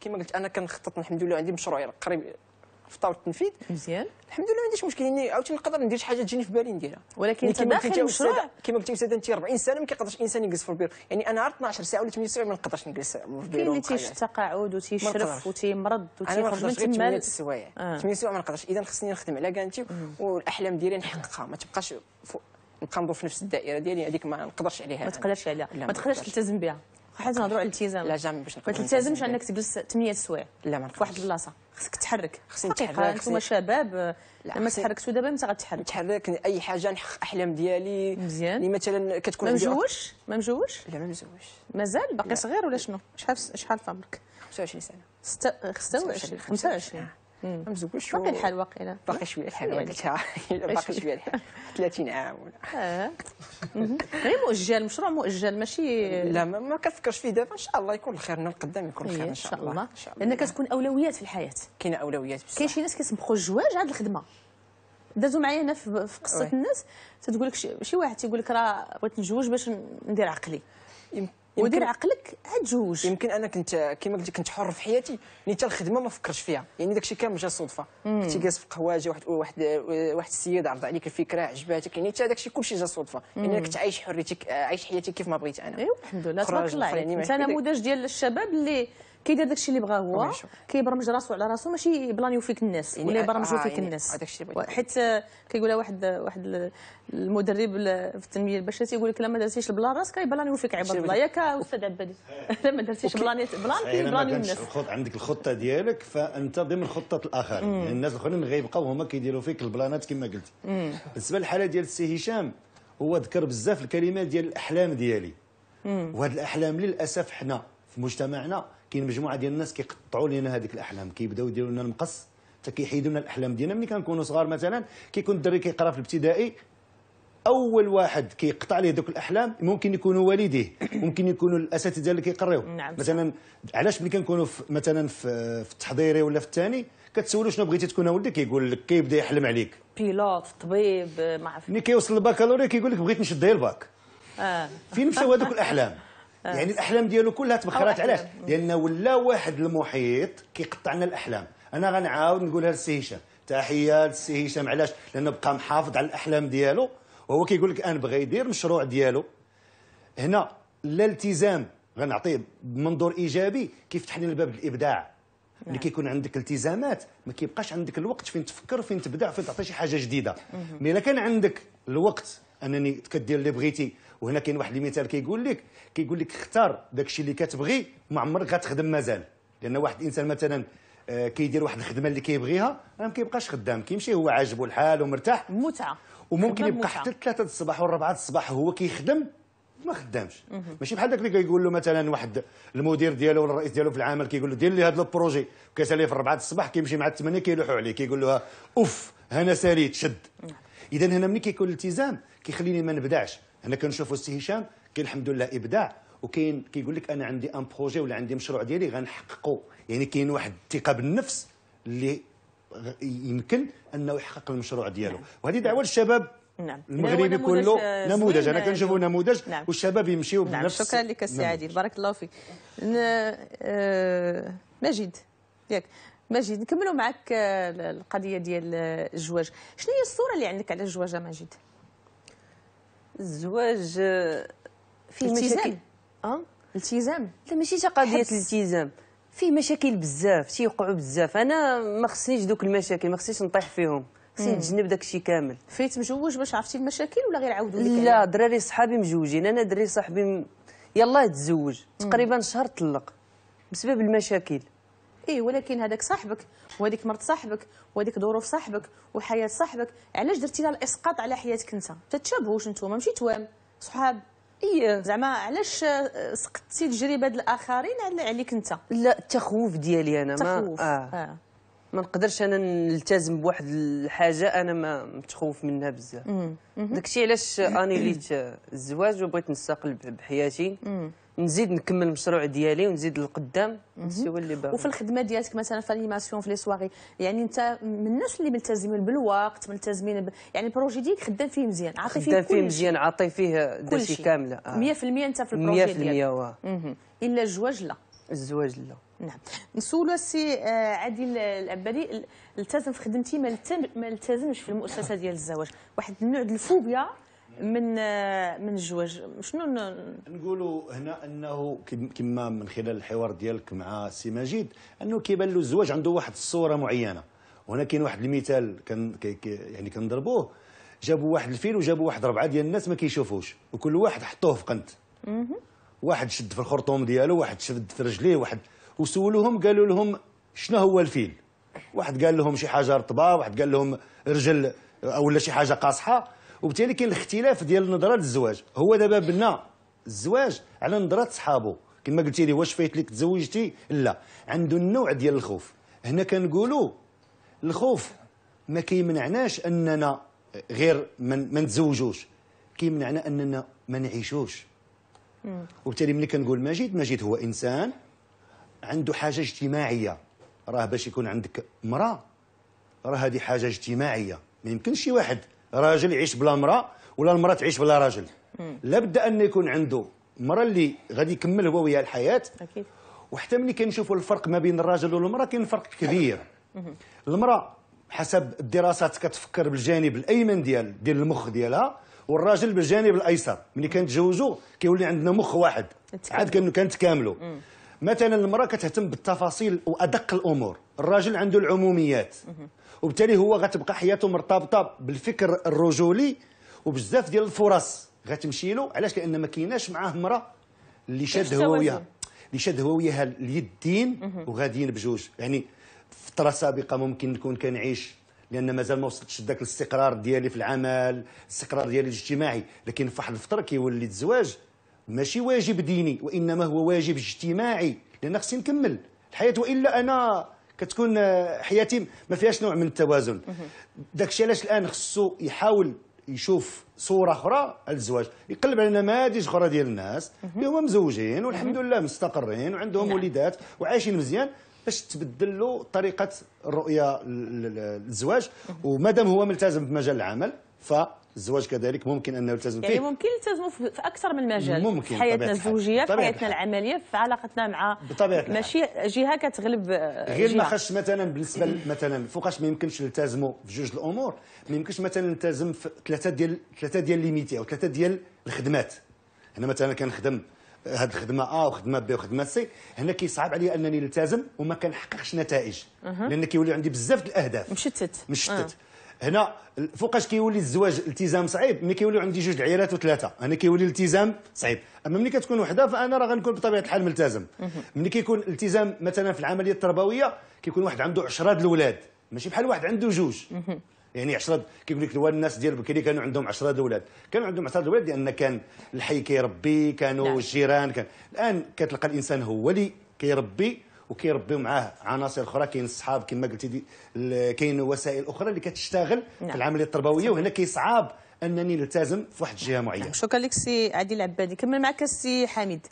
Speaker 3: كما قلت انا كنخطط الحمد لله عندي مشروع يعني قريب في طاوله التنفيذ مزيان الحمد لله ما عنديش مشكل يعني عاوتاني نقدر ندير شي حاجه تجيني في بالي نديرها ولكن يعني انت داخل المشروع كما قلت استاذ انت 40 سنه ما كيقدرش انسان يجلس في البيرو يعني انا 12 ساعه ولا 8 ساعه ما نقدرش نجلس في البيرو كاين اللي تيشف
Speaker 1: تقاعد وتيشرف
Speaker 3: وتيمرض وتيخرج من تما 8 سوايع 8 آه. سوايع ما نقدرش اذا خصني نخدم على كانتي والاحلام ديالي نحققها ما تبقاش نبقى ندور في نفس الدائره ديالي هذيك ما نقدرش عليها ما تقدرش عليها ما تقدرش تلتزم بها حيت نهضروا على الالتزام لا جامي باش نقول ما تلتزمش انك تجلس 8 سوايع لا ما في واحد البلاصه خصك تحرك خصك تحرك انتم شباب لما تحركتوا دابا امتى غتحرك نتحرك اي حاجه نحقق احلام ديالي مزيان اللي يعني مثلا كتكون ما مجوش
Speaker 1: ما مجوش لا ما مجوش مازال باقي صغير ولا شنو شحال شحال في عمرك 25 سنه 26 25 ما باقي الحال واقيلا باقي شويه الحال قلتها باقي شويه الحال
Speaker 3: 30 عام ولا آه. غير مؤجل مشروع مؤجل ماشي لا ما كنفكرش فيه دابا ان شاء الله يكون الخير من القدام يكون الخير إيه، ان شاء الله لان كتكون اولويات في الحياه كاينه اولويات بصح كاين شي ناس كيسبقوا الزواج عند الخدمه دازوا معايا هنا في قصه الناس تتقول
Speaker 1: لك شي واحد تيقول لك راه
Speaker 3: بغيت نتزوج باش ندير عقلي ودير عقلك هتجوج يمكن انا كنت كما قلت كنت حر في حياتي نيت الخدمه ما فكرش فيها يعني داكشي كامل جا صدفه كنت جالس في قهواجه واحد واحد واحد السيد عرض عليك الفكره عجباتك يعني حتى داكشي كلشي جا صدفه يعني كنت عايش حريتك عايش حياتي كيف ما بغيت انا ايوا الحمد لله تبارك الله انت نموذج ديال الشباب اللي كيدير داكشي اللي بغا هو كيبرمج راسو على راسو
Speaker 1: ماشي بلانيو فيك الناس ولا يبرمجو آه، فيك يعني الناس آه، حيت آه، كيقولها واحد واحد المدرب في التنميه البشريه تيقول لك لا ما درتيش البلان راسك كيبلانيو فيك عباد الله ياك استاذ عبادي لا ما درتيش بلان بلان كيبلانيو الناس
Speaker 2: عندك الخطه ديالك فانت ضمن خطه الاخرين يعني الناس الاخرين غيبقاو هما كيديروا فيك البلانات كما قلتي بالنسبه للحاله ديال السي هشام هو ذكر بزاف الكلمات ديال الاحلام ديالي وهاد الاحلام للاسف حنا في مجتمعنا كاين مجموعه ديال الناس كيقطعوا لنا هذيك الاحلام كيبداو يديروا لنا المقص حتى كيحيدوا لنا الاحلام ديالنا ملي كنكونوا صغار مثلا كيكون الدري كيقرا في الابتدائي اول واحد كيقطع ليه دوك الاحلام ممكن يكونوا والديه ممكن يكونوا الاساتذه اللي كيقريو نعم. مثلا علاش ملي كنكونوا مثلا في التحضيري ولا في الثاني كتسولو شنو بغيتي تكون ولدي كيقول لك كيبدا يحلم عليك
Speaker 1: بيلوت طبيب ما عرفت
Speaker 2: ملي كيوصل للبكالوريا كيقول لك بغيت نشد الباك آه. فين مشاو هذوك الاحلام آه. يعني الاحلام ديالو كلها تبخرات علاش لان ولا واحد المحيط كيقطعنا الاحلام انا غنعاود نقولها للسي هشام تحيه للسي هشام علاش لانه بقى محافظ على الاحلام ديالو وهو كيقول لك انا بغى يدير مشروع ديالو هنا لا التزام غنعطيه بمنظور ايجابي كيفتح لنا الباب للابداع نعم. اللي كيكون عندك التزامات ما كيبقاش عندك الوقت فين تفكر فين تبدع فين تعطي شي حاجه جديده مي الا كان عندك الوقت انني كدير اللي بغيتي وهنا كاين واحد المثال كيقول لك كيقول لك اختار داك الشيء اللي كتبغي ما عمرك غتخدم مازال لان واحد الانسان مثلا آه، كيدير واحد الخدمه اللي كيبغيها راه ما كيبقاش خدام كيمشي هو عاجبو الحال ومرتاح متعه وممكن يبقى حتى الثلاثة الصباح والربعة الصباح هو كيخدم ما خدامش ماشي بحال داك اللي كيقول له مثلا واحد المدير ديالو ولا الرئيس ديالو في العمل كيقول له دير لي هذا البروجي كيسالي في الربعة الصباح كيمشي مع الثمانية كيلوحوا عليه كيقول لها اوف هنا ساليت شد نعم. اذا هنا ملي كيكون الالتزام كيخليني ما نبدعش هنا كنشوفوا السي هشام كاين الحمد لله ابداع وكاين كيقول لك انا عندي ان بروجي ولا عندي مشروع ديالي غنحققه يعني كاين واحد الثقه بالنفس اللي يمكن انه يحقق المشروع ديالو نعم. وهذه دعوه نعم. للشباب نعم المغربي نعم. كله نموذج انا كنشوفوا نعم. نموذج نعم. والشباب يمشيو نعم. شكرا لك السي عادل بارك
Speaker 1: الله فيك آه، مجيد ياك مجيد نكملوا معك آه، القضيه ديال آه، الزواج شنو هي الصوره اللي عندك على الزواج مجيد الزواج
Speaker 4: آه، فيه التزام. مشاكل اه التزام لا ماشي حتى قضيه الالتزام فيه مشاكل بزاف تيوقعوا بزاف انا ما خصنيش دوك المشاكل ما خصنيش نطيح فيهم خصني نتجنب داك الشيء كامل
Speaker 1: فيت مجوج باش عرفتي المشاكل ولا غير عاودوا لك لا
Speaker 4: دراري صحابي مجوجين انا دري صاحبي م... يلاه تزوج تقريبا شهر طلق بسبب المشاكل
Speaker 1: اي ولكن هذاك صاحبك وهذيك مرت صاحبك وهذيك ظروف صاحبك وحياه صاحبك علاش درتي لها الاسقاط على حياتك انت تتشابهوش نتوما ماشي توام صحاب ايه زعما علاش آه، سقطتي تجربه الاخرين عليك انت لا
Speaker 4: التخوف ديالي انا تخوف. ما آه. آه. ما نقدرش انا نلتزم بواحد الحاجه انا ما متخوف منها بزاف داكشي علاش انيليت ليت آه، الزواج وبغيت نستقل بحياتي نزيد نكمل المشروع ديالي ونزيد للقدام نسيو هو اللي باغي وفي
Speaker 1: الخدمه ديالك مثلا في الانيماسيون في لي سواغي يعني انت من الناس اللي ملتزمين بالوقت ملتزمين ب... يعني البروجي ديالك خدام فيه مزيان عاطي فيه خدام فيه مزيان
Speaker 4: عاطي فيه داكشي كامله آه.
Speaker 1: 100% انت في البروجي 100% ديالك 100% واه الا الزواج لا الزواج لا نعم نسولو السي آه، عادل العبادي التزم في خدمتي ما التزمش في المؤسسه ديال الزواج واحد النوع ديال الفوبيا من آه، من الزواج شنو
Speaker 2: نقولوا هنا انه كما من خلال الحوار ديالك مع سي مجيد انه كيبان له الزواج عنده واحد الصوره معينه وهنا كاين واحد المثال كان يعني كنضربوه جابوا واحد الفيل وجابوا واحد ربعه ديال الناس ما كيشوفوش وكل واحد حطوه في قنت واحد شد في الخرطوم ديالو واحد شد في رجليه واحد وسولوهم قالوا لهم شنو هو الفيل واحد قال لهم شي حاجه رطبه واحد قال لهم رجل ولا شي حاجه قاصحه وبالتالي كاين الاختلاف ديال النظره للزواج هو دابا بنا الزواج على نظره صحابه كما قلتي لي واش فايت لك تزوجتي لا عنده النوع ديال الخوف هنا كنقولوا الخوف ما كيمنعناش اننا غير ما نتزوجوش كيمنعنا اننا ما نعيشوش وبالتالي ملي كنقول مجيد مجيد هو انسان عنده حاجه اجتماعيه راه باش يكون عندك مراه راه هذه حاجه اجتماعيه ما يمكنش شي واحد راجل يعيش بلا مرأة ولا المرأة تعيش بلا راجل لابد أن يكون عنده مرأة اللي غادي يكمل هو وياها الحياة أكيد وحتى ملي كنشوفوا الفرق ما بين الراجل والمرأة كاين فرق كبير المرأة حسب الدراسات كتفكر بالجانب الأيمن ديال ديال المخ ديالها والراجل بالجانب الأيسر ملي كنتزوجوا كيولي عندنا مخ واحد عاد كنتكاملوا مثلا المرأة كتهتم بالتفاصيل وأدق الأمور الراجل عنده العموميات وبالتالي هو غتبقى حياته مرتبطه بالفكر الرجولي وبزاف ديال الفرص غتمشي له علاش لان ما كايناش معاه امراه اللي شاد هويه اللي شاد هويه اليدين وغاديين بجوج يعني فتره سابقه ممكن نكون كنعيش لان مازال ما وصلتش ذاك الاستقرار ديالي في العمل الاستقرار ديالي الاجتماعي لكن في واحد الفتره كيولي الزواج ماشي واجب ديني وانما هو واجب اجتماعي لان خصني نكمل الحياه والا انا كتكون آه، حياتي ما فيهاش نوع من التوازن داكشي علاش الان خصو يحاول يشوف صوره اخرى على الزواج يقلب على نماذج اخرى ديال الناس اللي هما مزوجين والحمد لله مستقرين وعندهم نعم. وليدات وعايشين مزيان باش تبدل له طريقه الرؤيه للزواج ومادام هو ملتزم بمجال العمل ف الزواج كذلك ممكن انه يلتزم يعني فيه يعني
Speaker 1: ممكن يلتزموا في اكثر من مجال ممكن في حياتنا الزوجيه في حياتنا العمليه في علاقتنا مع بطبيعه ماشي جهه كتغلب آه، غير جهة. ما خش
Speaker 2: مثلا بالنسبه مثلا فوقاش ما يمكنش نلتزموا في جوج الامور ما يمكنش مثلا نلتزم في ثلاثه ديال ثلاثه ديال ليميتي او ثلاثه ديال الخدمات هنا مثلا كنخدم هاد الخدمه ا وخدمه بي وخدمه سي هنا كيصعب عليا انني نلتزم وما كنحققش نتائج لان كيولي عندي بزاف الاهداف مشتت مشتت أه. هنا فوقاش كيولي الزواج التزام صعيب ملي كيوليو عندي جوج العيالات وثلاثه هنا كيولي الالتزام صعيب اما ملي كتكون وحده فانا راه غنكون بطبيعه الحال ملتزم ملي كيكون الالتزام مثلا في العمليه التربويه كيكون واحد عنده 10 د الاولاد ماشي بحال واحد عنده جوج يعني 10 كيقول لك الناس ديال بكري كانوا عندهم 10 الاولاد كانوا عندهم 10 الاولاد لان كان الحي كيربي كانوا نعم. الجيران كان الان كتلقى الانسان هو اللي كيربي وكيربيو معاه عناصر اخرى كاين الصحاب كما قلتي كاين وسائل اخرى اللي كتشتغل نعم. في العمليه التربويه وهنا كيصعب انني نلتزم في واحد الجهه معينه نعم،
Speaker 1: شكرا لك سي عادل عبادي كمل معك السي حميد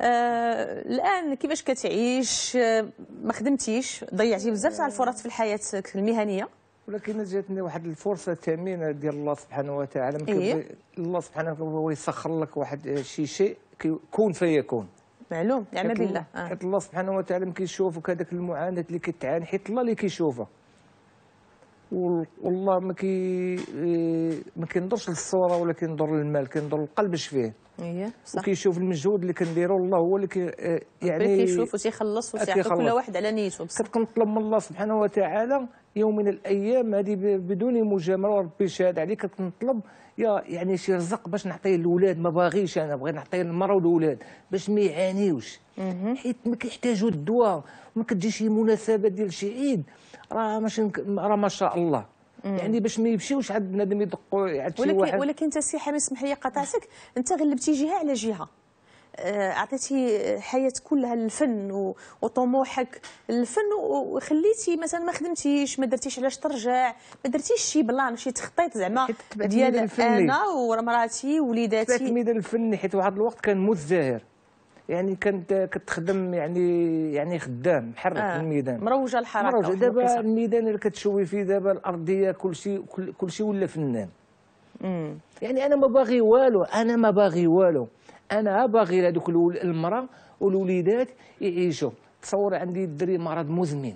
Speaker 1: آه،, آه، الان كيفاش كتعيش آه، ما خدمتيش ضيعتي بزاف تاع الفرص في الحياه المهنيه
Speaker 5: ولكن جاتني واحد الفرصه ثمينه ديال الله سبحانه وتعالى إيه؟ الله سبحانه وتعالى يسخر لك واحد شي شيء كون فيكون معلوم نعم بالله حيت آه. الله سبحانه وتعالى كيشوفك هذاك المعاناه اللي كتعاني حيت الله اللي كيشوفها والله ما كي إيه، ما كينظرش للصوره ولا كينظر للمال كينظر للقلب اش فيه اييه صح وكيشوف المجهود اللي كنديره الله هو اللي كي إيه، يعني كيشوف
Speaker 1: وتيخلص يخلص كل واحد
Speaker 5: على نيته بصح كنطلب من الله سبحانه وتعالى يوم من الايام هذه بدون مجامله ربي شاهد عليك كنطلب يا يعني شي رزق باش نعطيه للولاد ما باغيش انا بغيت نعطيه للمراه والولاد باش ما يعانيوش حيت ما كيحتاجوا الدواء وما كتجي شي مناسبه ديال شي عيد راه ماشي راه ما شاء الله مم. يعني باش ما يمشيوش عند بنادم يدقوا عند شي واحد ولكن
Speaker 1: انت سي حامد اسمح لي قطعتك انت غلبتي جهه على جهه آه، اعطيتي حياه كلها للفن وطموحك للفن وخليتي مثلا ما خدمتيش ما درتيش علاش ترجع ما درتيش شي بلان شي تخطيط زعما ديال انا
Speaker 5: ومراتي ووليداتي الميدان الفني حيت واحد الوقت كان مزدهر يعني كانت كتخدم يعني يعني خدام محرك آه. الميدان مروجه الحركه مروجه دابا الميدان اللي كتشوي فيه دابا الارضيه كل شيء كل شيء ولا فنان مم. يعني انا ما باغي والو انا ما باغي والو انا باغي هذوك المراه والوليدات يعيشوا تصور عندي الدري مرض مزمن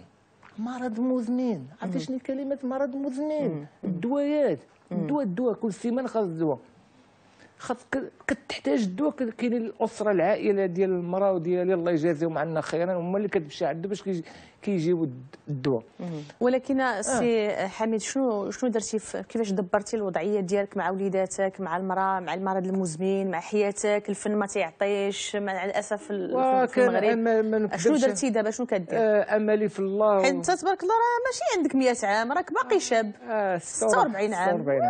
Speaker 5: مرض مزمن عرفتي شنو كلمه مرض مزمن الدوايات الدواء الدواء كل سيمانه خاص الدواء خاص كتحتاج الدواء كاينين الاسره العائله ديال المراه وديالي الله يجازيهم عنا خيرا هما اللي كتمشي عنده باش كيجيبوا الدواء
Speaker 1: ولكن آه. سي آه. حميد شنو شنو درتي كيفاش دبرتي الوضعيه ديالك مع وليداتك مع المراه مع المرض المزمن مع حياتك الفن ما تيعطيش مع الاسف في آه، المغرب شنو درتي دابا شنو كدير آه املي في الله حيت تبارك الله راه ماشي عندك 100 عام راك باقي آه. شاب آه 46 عام ماشي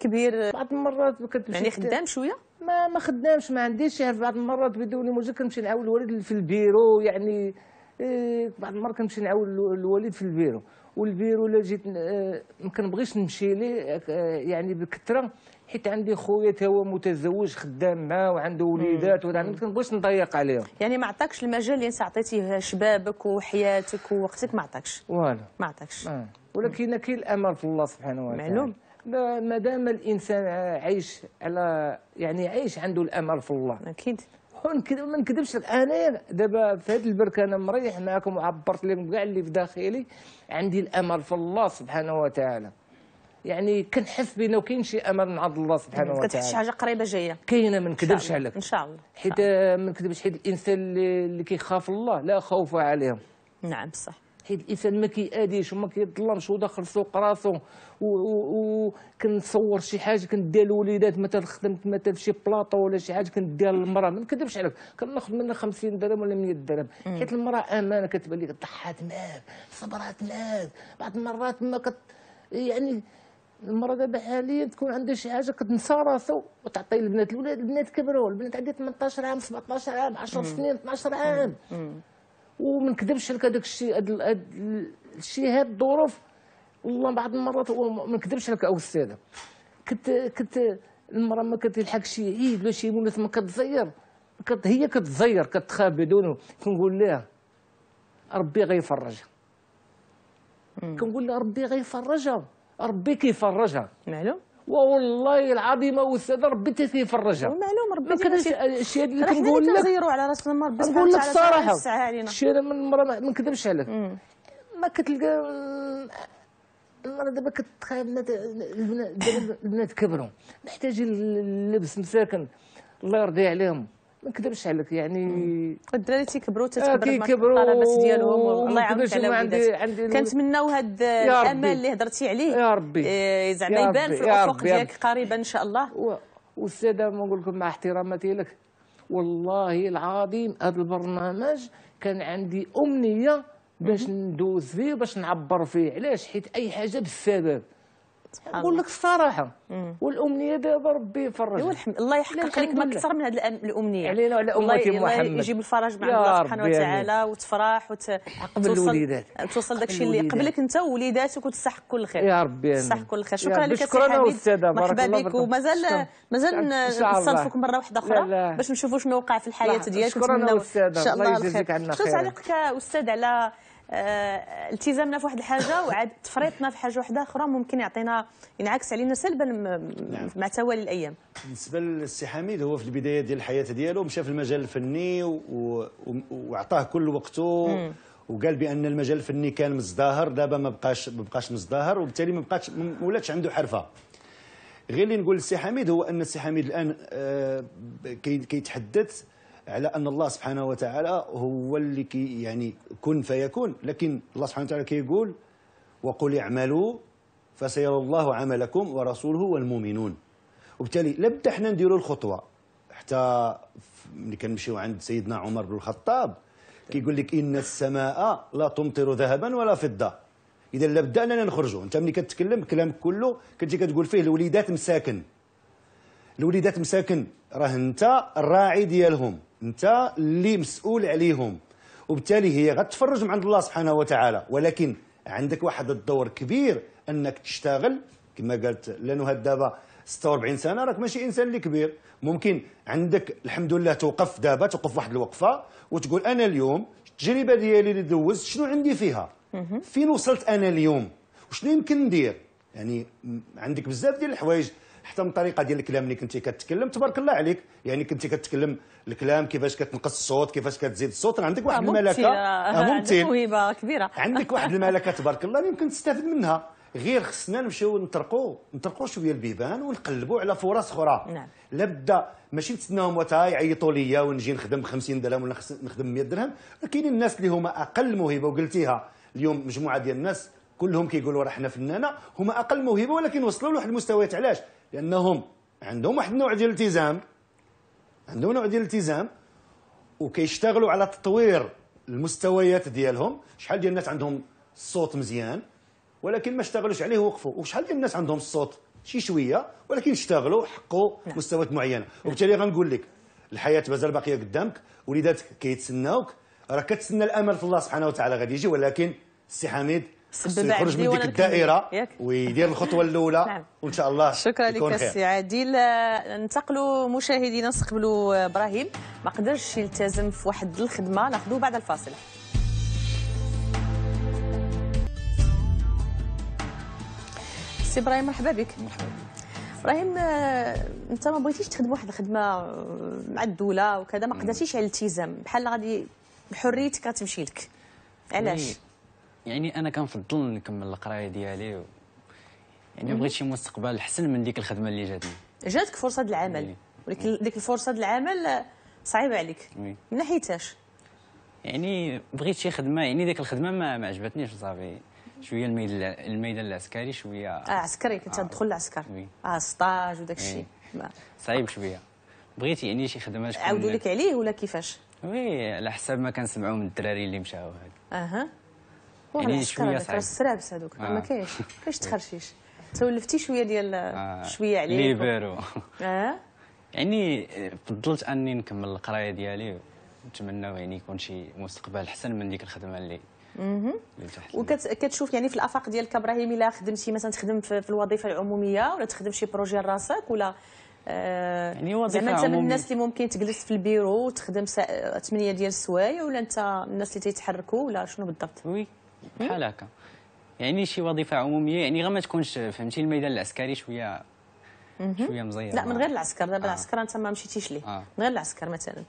Speaker 1: كبير
Speaker 5: بعض المرات كتمشي يعني خدام شويه ما ما خدامش ما عنديش يعني بعض المرات بدوني مجرد كنمشي نعاون الوالد في البيرو يعني إيه بعض المرات كنمشي نعاون الوالد في البيرو والبيرو لا جيت آه، ما كنبغيش نمشي ليه آه، يعني بكثره حيت عندي خويا تا هو متزوج خدام معاه وعنده وليدات ما كنبغيش نضيق عليهم
Speaker 1: يعني ما عطاكش المجال اللي انت عطيتيه شبابك وحياتك ووقتك ما عطاكش فوالا ما عطاكش آه.
Speaker 5: ولكن كاين الامل في الله سبحانه وتعالى معلوم ما دام الانسان عايش على يعني عايش عنده الامل في الله اكيد ما نكذبش لك انا دابا في هذا البرك انا مريح معكم وعبرت لكم كاع اللي في داخلي عندي الامل في الله سبحانه وتعالى يعني كنحس بانه كاين شي امل من عند الله سبحانه وتعالى كتحس شي حاجه
Speaker 1: قريبه جايه
Speaker 5: كاينه ما نكذبش عليك ان شاء الله حيت ما نكذبش حيت الانسان اللي كيخاف الله لا خوف عليهم نعم صح حيت الانسان ما كيأديش وما كيظلمش وداخل سوق راسو وكنصور شي حاجه كنديها للوليدات مثلا خدمت مثلا شي بلاطو ولا شي حاجه كنديها للمراه ما نكذبش عليك كناخذ منها 50 درهم ولا 100 درهم حيت المراه امانه كتبان لك ضحات معاك صبرات معاك بعض المرات ما كت يعني المراه دابا حاليا تكون عندها شي حاجه كتنسى راسها وتعطي البنات الاولاد البنات كبروا البنات عندها 18 عام 17 عام 10 سنين 12 عام مم. مم. وما نكذبش لك هذاك الشيء هذا الشيء هاد الظروف والله بعض المرات ما نكذبش لك استاذه كنت كنت المراه ما كتلحق شي عيد إيه ولا شي مولات ما كتزير كت هي كتزير كتخاف بدونه كنقول لها ربي غيفرجها كنقول لها ربي غيفرجها ربي كيفرجها معلوم والله العظيم استاذ ربي في تيفرجها معلوم
Speaker 1: ربي ما كنش الشيء اللي كنقول لك نزيروا على
Speaker 5: راسنا ما ربي نقول لك الصراحه الشيء انا من مره ما نكذبش عليك ما كتلقى المره دابا كتخايب البنات كبروا محتاجين اللبس مساكن الله يرضي عليهم ما نكذبش عليك يعني الدراري تيكبروا آه، تتكبر كيكبروا الطلبات ديالهم الله يعاونك على وليداتك كنتمناو هذا الامل اللي هضرتي عليه يا ربي آه، زعما يبان في الافق ديالك قريبا ان شاء الله والساده ما نقول لكم مع احتراماتي لك والله العظيم هذا البرنامج كان عندي امنيه باش ندوز فيه باش نعبر فيه علاش حيت اي حاجه بالسبب نقول لك الصراحه والامنيه دابا ربي يفرج والحمد أيوة، الله يحقق لك ما اكثر
Speaker 1: من هذه الامنيه علينا وعلى امتي محمد الله يجيب الفرج مع الله سبحانه وتعالى وتفرح وتعقب الوليدات توصل داك الشيء اللي قبلك انت ووليداتك وتستحق كل خير يا ربي تستحق كل خير شكرا لك سي حميد مرحبا بك ومازال مازال نصادفوك مره واحده اخرى باش نشوفوا شنو وقع في الحياه ديالك شكرا استاذه الله يجزيك عنا خير شنو تعليقك استاذ على آه، التزامنا في واحد الحاجه وعاد تفريطنا في حاجه واحده اخرى ممكن يعطينا ينعكس علينا سلبا نعم. مع توالي الايام
Speaker 2: بالنسبه للسي حميد هو في البدايه ديال الحياه ديالو مشى في المجال الفني وعطاه كل وقته مم. وقال بان المجال الفني كان مزدهر دابا ما بقاش ما بقاش مزدهر وبالتالي ما بقاش ما ولاتش عنده حرفه غير اللي نقول للسي حميد هو ان السي حميد الان آه، كيتحدث على ان الله سبحانه وتعالى هو اللي كي يعني كن فيكون لكن الله سبحانه وتعالى كيقول وقل اعملوا فسيرى الله عملكم ورسوله والمؤمنون وبالتالي لا بد حنا نديروا الخطوه حتى ملي كنمشيو عند سيدنا عمر بن الخطاب كيقول لك ان السماء لا تمطر ذهبا ولا فضه اذا لابد اننا نخرجوا انت ملي كتكلم كلامك كله كنتي كتقول فيه الوليدات مساكن الوليدات مساكن راه انت الراعي ديالهم انت اللي مسؤول عليهم وبالتالي هي غتفرج من عند الله سبحانه وتعالى ولكن عندك واحد الدور كبير انك تشتغل كما قالت لانه دابا 46 سنه راك ماشي انسان اللي كبير ممكن عندك الحمد لله توقف دابا توقف واحد الوقفه وتقول انا اليوم التجربه ديالي اللي دوزت شنو عندي فيها فين وصلت انا اليوم وشنو يمكن ندير يعني عندك بزاف ديال الحوايج حتى من الطريقه ديال الكلام اللي كنتي كتكلم تبارك الله عليك يعني كنتي كتكلم الكلام كيفاش كتنقص الصوت كيفاش كتزيد الصوت عندك واحد آه، الملكه آه، آه، ممثل
Speaker 1: موهبه كبيره عندك واحد
Speaker 2: الملكه تبارك الله اللي يمكن تستافد منها غير خصنا نمشيو نطرقوا نطرقوا شويه البيبان ونقلبوا على فرص اخرى نعم لابد ماشي نتسناهم وتا يعيطوا ليا ونجي نخدم 50 درهم ولا نخدم 100 درهم كاينين الناس اللي هما اقل موهبه وقلتيها اليوم مجموعه ديال الناس كلهم كيقولوا راه حنا فنانه هما اقل موهبه ولكن وصلوا لواحد المستويات علاش لأنهم عندهم واحد النوع ديال الالتزام عندهم نوع ديال الالتزام وكيشتغلوا على تطوير المستويات ديالهم شحال ديال الناس عندهم الصوت مزيان ولكن ما اشتغلوش عليه وقفوا وشحال ديال الناس عندهم الصوت شي شويه ولكن اشتغلوا حقوا نعم. مستويات معينه وبالتالي غنقول لك الحياه مازال باقيه قدامك وليداتك كيتسناوك راه كتسنى الامل في الله سبحانه وتعالى غادي يجي ولكن السي حميد يخرج من ديك الدائره ويدير الخطوه الاولى نعم. وان شاء الله شكرا لك السي
Speaker 1: عادل ننتقلوا مشاهدينا نستقبلوا ابراهيم ما قدرش يلتزم في واحد الخدمه ناخذوه بعد الفاصله سي ابراهيم مرحبا بك مرحبا ابراهيم آه، انت ما بغيتيش تخدم واحد الخدمه مع الدوله وكذا ما قدرتيش على الالتزام بحال غادي بحريتك غتمشي لك
Speaker 6: علاش يعني انا كنفضل نكمل القرايه ديالي و... يعني بغيت شي مستقبل احسن من ديك الخدمه اللي جاتني
Speaker 1: جاتك فرصه ديال العمل يعني. ولكن ديك الفرصه ديال العمل آه، صعيبه عليك من ناحيتاش
Speaker 6: يعني بغيت شي خدمه يعني ديك الخدمه ما, ما عجبتنيش صافي شويه الميدان الميدان العسكري شويه اه
Speaker 1: عسكري كنت آه. تدخل آه. العسكر اه سطاج وداك
Speaker 6: الشيء يعني صعيب شويه بغيت يعني شي خدمه عاودوا لك
Speaker 1: عليه ولا كيفاش
Speaker 6: وي على حساب ما كنسمعوا من الدراري اللي مشاو هاد اها يعني, يعني شويه صعيب
Speaker 1: هذوك آه. ما كاينش كاينش تخرشيش تولفتي شويه ديال آه، شويه عليك يعني. ليبرو اه
Speaker 6: يعني فضلت اني نكمل القرايه ديالي نتمنى يعني يكون شي مستقبل احسن من ديك الخدمه اللي
Speaker 1: وكتشوف يعني في الافاق ديالك ابراهيم الا خدمتي مثلا تخدم في الوظيفه العموميه ولا تخدم شي بروجي لراسك ولا آه،
Speaker 6: يعني وظيفه زعما انت من الناس
Speaker 1: اللي ممكن تجلس في البيرو وتخدم 8 ديال السوايع ولا انت من الناس اللي تيتحركوا ولا شنو بالضبط؟ وي
Speaker 6: إيه؟ بحال هكا يعني شي وظيفه عموميه يعني غير ما تكونش فهمتي الميدان العسكري شويه شويه مزير لا من
Speaker 1: غير العسكر دابا آه. العسكر انت ما مشيتيش ليه آه. من غير العسكر مثلا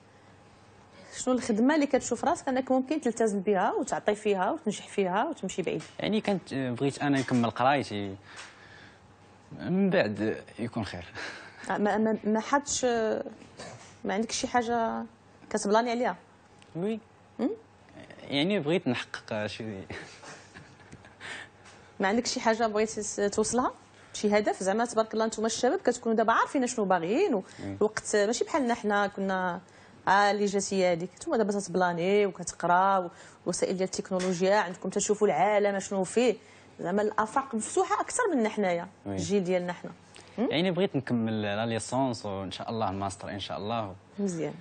Speaker 1: شنو الخدمه اللي كتشوف راسك انك ممكن تلتزم بها وتعطي فيها وتنجح فيها وتمشي بعيد
Speaker 6: يعني كنت بغيت انا نكمل قرايتي من بعد يكون خير
Speaker 1: آه ما ما, ما حدش ما عندك شي حاجه كتبلاني عليها
Speaker 6: وي يعني بغيت نحقق شي
Speaker 1: ما عندك شي حاجه بغيتي توصلها شي هدف زعما تبارك الله نتوما الشباب كتكونوا دابا عارفين شنو باغيين الوقت ماشي بحالنا حنا كنا اه اللي جاتي هذيك نتوما دابا تبلاني وكتقرا وسائل ديال التكنولوجيا عندكم تشوفوا العالم شنو فيه زعما الافاق مفتوحه اكثر منا حنايا الجيل ديالنا حنا
Speaker 6: يعني بغيت نكمل لا ليسونس وان شاء الله الماستر ان شاء الله مزيان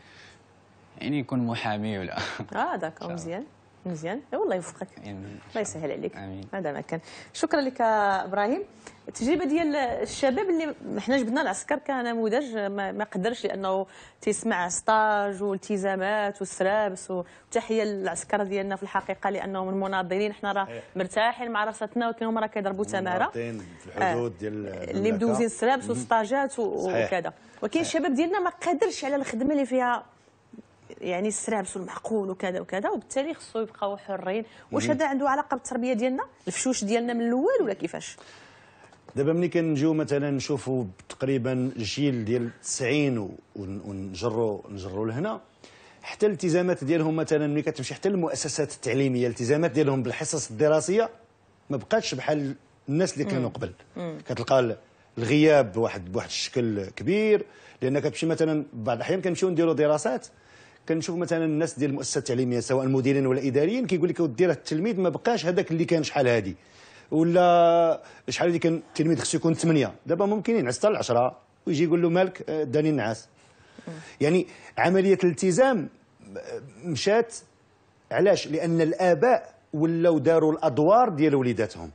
Speaker 6: يعني يكون محامي ولا
Speaker 1: اه داكو مزيان مزيان إيه والله يوفقك الله يسهل عليك هذا ما كان شكرا لك ابراهيم التجربه ديال الشباب اللي حنا جبنا العسكر كنموذج ما, قدرش لانه تيسمع ستاج والتزامات وسرابس وتحيه للعسكر ديالنا في الحقيقه لانهم المناضلين حنا راه إيه. مرتاحين مع راساتنا ولكن هما راه كيضربوا تماره في
Speaker 2: الحدود آه. ديال اللي مدوزين سرابس وسطاجات وكذا
Speaker 1: ولكن الشباب ديالنا ما قادرش على الخدمه اللي فيها يعني السرابس والمحقول وكذا وكذا وبالتالي خصو يبقاو حرين واش هذا عنده علاقه بالتربيه ديالنا الفشوش ديالنا من الاول ولا كيفاش
Speaker 2: دابا ملي كنجيو مثلا نشوفوا تقريبا الجيل ديال 90 ونجروا نجروا لهنا حتى الالتزامات ديالهم مثلا ملي كتمشي حتى المؤسسات التعليميه الالتزامات ديالهم بالحصص الدراسيه ما بقاتش بحال الناس اللي كانوا قبل كتلقى الغياب بواحد بواحد الشكل كبير لان كتمشي مثلا بعض الاحيان كنمشيو نديروا دراسات كنشوف مثلا الناس ديال المؤسسات التعليميه سواء مديرين ولا اداريين كيقول لك ودي راه التلميذ ما بقاش هذاك اللي كان شحال هادي ولا شحال اللي كان التلميذ خصو يكون ثمانيه دابا ممكن ينعس حتى العشره ويجي يقول له مالك آه، داني النعاس يعني عمليه الالتزام آه، مشات علاش لان الاباء ولاو داروا الادوار ديال وليداتهم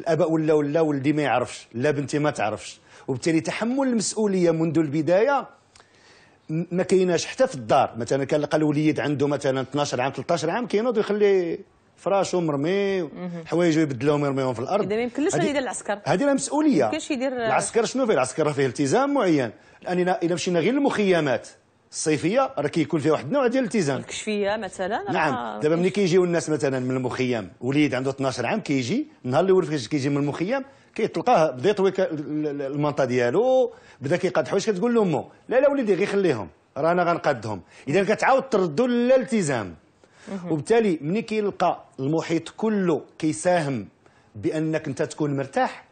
Speaker 2: الاباء ولاو لا ولدي ما يعرفش لا بنتي ما تعرفش وبالتالي تحمل المسؤوليه منذ البدايه ما كايناش حتى في الدار مثلا كان لقى الوليد عنده مثلا 12 عام 13 عام كينوض يخلي فراشو مرمي حوايجو يبدلهم يرميهم في الارض اذا ما يمكنلوش يدير العسكر هذه راه مسؤوليه ما يمكنش
Speaker 1: يدير العسكر
Speaker 2: شنو فيه العسكر فيه التزام معين لان الى مشينا غير للمخيمات الصيفيه راه كيكون فيها واحد النوع ديال الالتزام
Speaker 1: الكشفيه مثلا نعم دابا ملي
Speaker 2: كيجيو الناس مثلا من المخيم وليد عنده 12 عام كيجي النهار الاول فاش كيجي من المخيم كيطلقاه بدا يطوي المنطا ديالو بدا كيقاد حوايج كتقول لامه لا لا وليدي غير خليهم رانا غنقادهم اذا كتعاود تردو للالتزام وبالتالي ملي كيلقى المحيط كله كيساهم بانك انت تكون مرتاح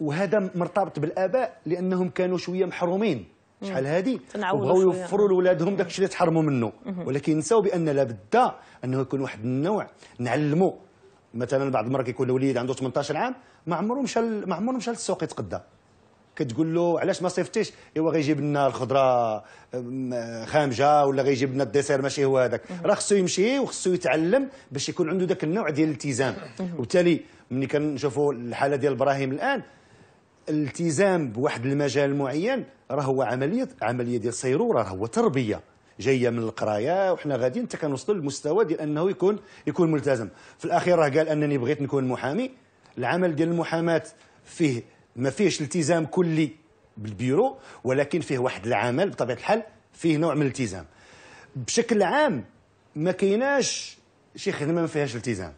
Speaker 2: وهذا مرتبط بالاباء لانهم كانوا شويه محرومين شحال هادي وبغاو يوفروا لولادهم داك الشيء اللي تحرموا منه ولكن نساو بان لابد انه يكون واحد النوع نعلموا مثلا بعض المرات كيكون الوليد عنده 18 عام ما عمره مشى ما عمره مشى للسوق يتقدى كتقول له علاش ما صيفطيش ايوا غيجيب لنا الخضره خامجه ولا غيجيب لنا الديسير ماشي هو هذاك راه خصو يمشي وخصو يتعلم باش يكون عنده ذاك النوع ديال الالتزام وبالتالي ملي كنشوفوا الحاله ديال ابراهيم الان الالتزام بواحد المجال معين راه هو عمليه عمليه ديال صيروره هو تربيه جايه من القرايه وحنا غادي حتى كنوصلوا للمستوى ديال انه يكون يكون ملتزم في الاخير راه قال انني بغيت نكون محامي العمل ديال المحاماه فيه ما فيهش التزام كلي بالبيرو ولكن فيه واحد العمل بطبيعه الحال فيه نوع من الالتزام بشكل عام ما كايناش شي خدمه ما فيهاش التزام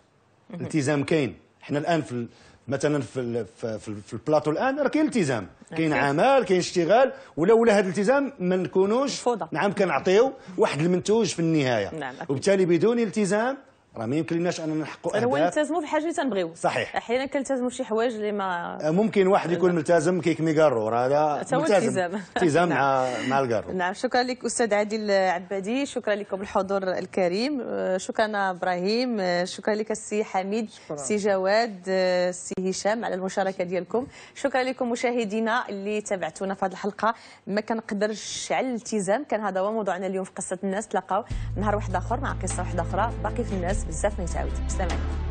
Speaker 2: الالتزام كاين حنا الان في مثلا في في, في البلاطو الان راه كاين التزام كاين عمل كاين اشتغال ولولا هذا الالتزام ما نكونوش نعم كنعطيو واحد المنتوج في النهايه نعم وبالتالي بدون التزام راه ما لناش اننا نحققوا اهداف هو نلتزموا
Speaker 1: في حاجه اللي تنبغيو صحيح احيانا كنلتزموا في شي حوايج اللي ما
Speaker 2: آه، ممكن واحد يكون ملتزم كيكمي كارو راه هذا التزام التزام نعم. مع مع الكارو
Speaker 1: نعم شكرا لك استاذ عادل عبادي شكرا لكم الحضور الكريم آه، شكرا ابراهيم آه، شكرا لك السي حميد السي جواد السي هشام على المشاركه ديالكم شكرا لكم مشاهدينا اللي تابعتونا في هذه الحلقه ما كنقدرش على الالتزام كان هذا هو موضوعنا اليوم في قصه الناس تلاقاو نهار واحد اخر مع قصه واحده اخرى باقي في الناس بالذات من ساوي سلام